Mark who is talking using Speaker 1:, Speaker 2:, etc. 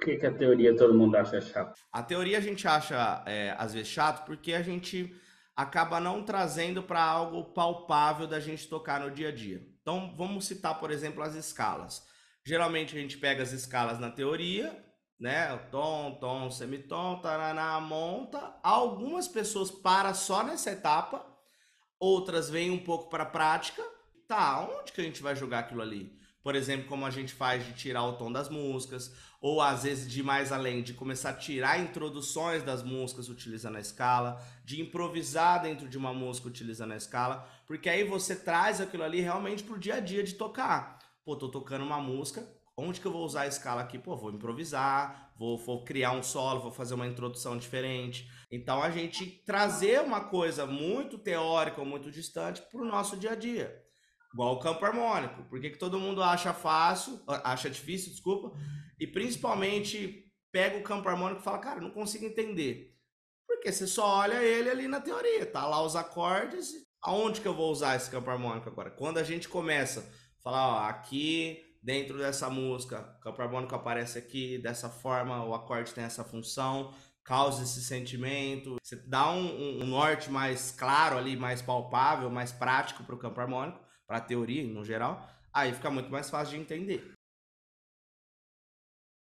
Speaker 1: Por que, que, a teoria todo mundo acha chato? A teoria a gente acha, é, às vezes, chato porque a gente acaba não trazendo para algo palpável da gente tocar no dia a dia. Então, vamos citar, por exemplo, as escalas. Geralmente a gente pega as escalas na teoria, né? O tom, tom, semitom, taraná, monta. Algumas pessoas param só nessa etapa, outras vêm um pouco para a prática. Tá, onde que a gente vai jogar aquilo ali? Por exemplo, como a gente faz de tirar o tom das músicas, ou às vezes de mais além, de começar a tirar introduções das músicas utilizando a escala, de improvisar dentro de uma música utilizando a escala, porque aí você traz aquilo ali realmente pro dia a dia de tocar. Pô, tô tocando uma música, onde que eu vou usar a escala aqui? Pô, vou improvisar, vou, vou criar um solo, vou fazer uma introdução diferente. Então a gente trazer uma coisa muito teórica ou muito distante pro nosso dia a dia. Igual o campo harmônico. Por que, que todo mundo acha fácil, acha difícil, desculpa, e principalmente pega o campo harmônico e fala, cara, não consigo entender. Porque você só olha ele ali na teoria, tá lá os acordes, aonde que eu vou usar esse campo harmônico agora? Quando a gente começa a falar, ó, aqui dentro dessa música, o campo harmônico aparece aqui dessa forma, o acorde tem essa função, causa esse sentimento, você dá um, um norte mais claro ali, mais palpável, mais prático para o campo harmônico para a teoria no geral, aí fica muito mais fácil de entender.